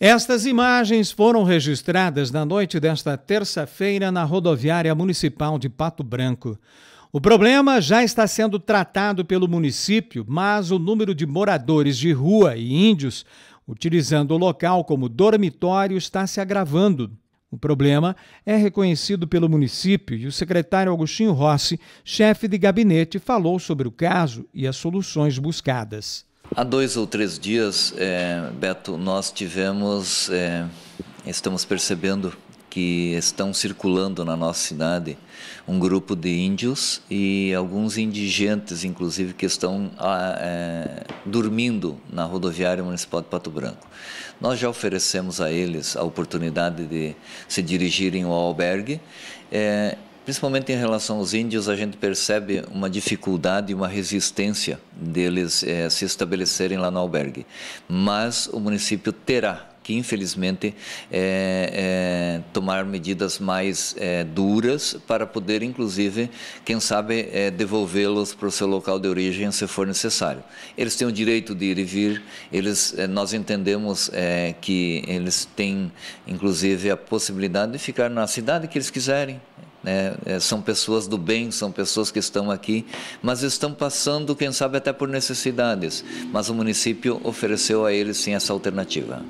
Estas imagens foram registradas na noite desta terça-feira na rodoviária municipal de Pato Branco. O problema já está sendo tratado pelo município, mas o número de moradores de rua e índios utilizando o local como dormitório está se agravando. O problema é reconhecido pelo município e o secretário Agostinho Rossi, chefe de gabinete, falou sobre o caso e as soluções buscadas. Há dois ou três dias, é, Beto, nós tivemos, é, estamos percebendo que estão circulando na nossa cidade um grupo de índios e alguns indigentes, inclusive, que estão é, dormindo na rodoviária municipal de Pato Branco. Nós já oferecemos a eles a oportunidade de se dirigirem ao albergue é, principalmente em relação aos índios, a gente percebe uma dificuldade e uma resistência deles é, se estabelecerem lá no albergue. Mas o município terá que infelizmente é, é, tomar medidas mais é, duras para poder, inclusive, quem sabe, devolvê-los para o seu local de origem se for necessário. Eles têm o direito de ir e vir, eles, nós entendemos que eles têm, inclusive, a possibilidade de ficar na cidade que eles quiserem. Né? É, são pessoas do bem, são pessoas que estão aqui, mas estão passando, quem sabe, até por necessidades. Mas o município ofereceu a eles sim essa alternativa.